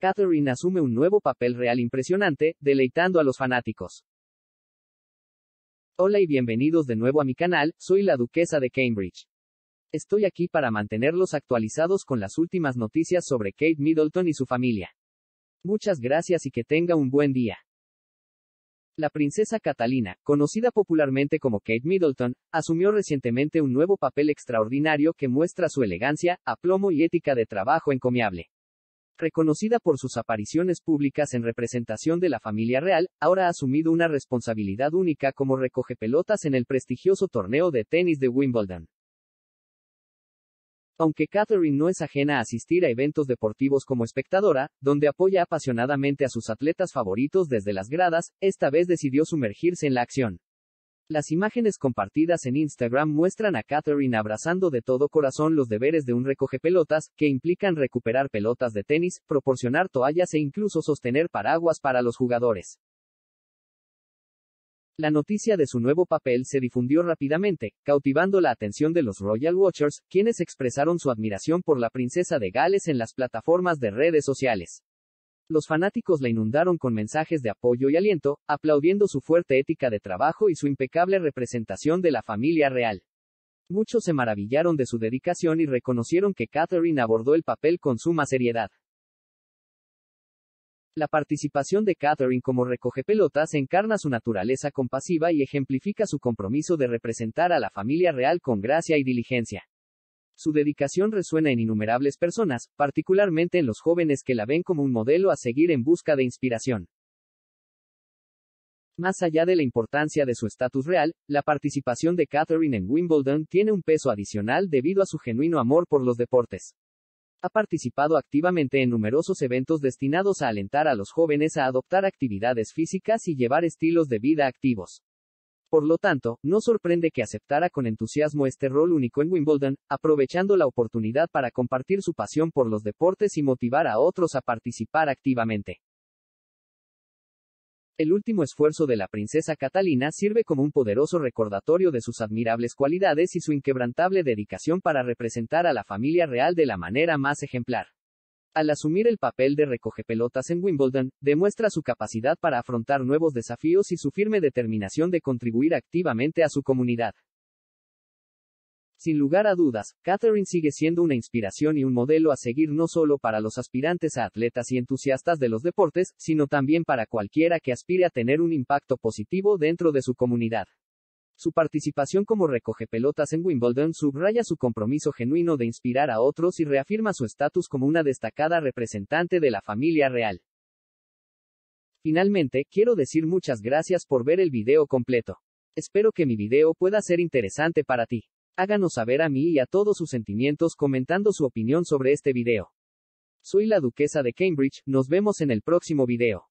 Catherine asume un nuevo papel real impresionante, deleitando a los fanáticos. Hola y bienvenidos de nuevo a mi canal, soy la Duquesa de Cambridge. Estoy aquí para mantenerlos actualizados con las últimas noticias sobre Kate Middleton y su familia. Muchas gracias y que tenga un buen día. La princesa Catalina, conocida popularmente como Kate Middleton, asumió recientemente un nuevo papel extraordinario que muestra su elegancia, aplomo y ética de trabajo encomiable reconocida por sus apariciones públicas en representación de la familia real, ahora ha asumido una responsabilidad única como recoge pelotas en el prestigioso torneo de tenis de Wimbledon. Aunque Catherine no es ajena a asistir a eventos deportivos como espectadora, donde apoya apasionadamente a sus atletas favoritos desde las gradas, esta vez decidió sumergirse en la acción. Las imágenes compartidas en Instagram muestran a Catherine abrazando de todo corazón los deberes de un recoge pelotas, que implican recuperar pelotas de tenis, proporcionar toallas e incluso sostener paraguas para los jugadores. La noticia de su nuevo papel se difundió rápidamente, cautivando la atención de los Royal Watchers, quienes expresaron su admiración por la princesa de Gales en las plataformas de redes sociales. Los fanáticos la inundaron con mensajes de apoyo y aliento, aplaudiendo su fuerte ética de trabajo y su impecable representación de la familia real. Muchos se maravillaron de su dedicación y reconocieron que Catherine abordó el papel con suma seriedad. La participación de Catherine como recoge pelotas encarna su naturaleza compasiva y ejemplifica su compromiso de representar a la familia real con gracia y diligencia. Su dedicación resuena en innumerables personas, particularmente en los jóvenes que la ven como un modelo a seguir en busca de inspiración. Más allá de la importancia de su estatus real, la participación de Catherine en Wimbledon tiene un peso adicional debido a su genuino amor por los deportes. Ha participado activamente en numerosos eventos destinados a alentar a los jóvenes a adoptar actividades físicas y llevar estilos de vida activos. Por lo tanto, no sorprende que aceptara con entusiasmo este rol único en Wimbledon, aprovechando la oportunidad para compartir su pasión por los deportes y motivar a otros a participar activamente. El último esfuerzo de la princesa Catalina sirve como un poderoso recordatorio de sus admirables cualidades y su inquebrantable dedicación para representar a la familia real de la manera más ejemplar. Al asumir el papel de recogepelotas en Wimbledon, demuestra su capacidad para afrontar nuevos desafíos y su firme determinación de contribuir activamente a su comunidad. Sin lugar a dudas, Catherine sigue siendo una inspiración y un modelo a seguir no solo para los aspirantes a atletas y entusiastas de los deportes, sino también para cualquiera que aspire a tener un impacto positivo dentro de su comunidad. Su participación como recoge pelotas en Wimbledon subraya su compromiso genuino de inspirar a otros y reafirma su estatus como una destacada representante de la familia real. Finalmente, quiero decir muchas gracias por ver el video completo. Espero que mi video pueda ser interesante para ti. Háganos saber a mí y a todos sus sentimientos comentando su opinión sobre este video. Soy la duquesa de Cambridge, nos vemos en el próximo video.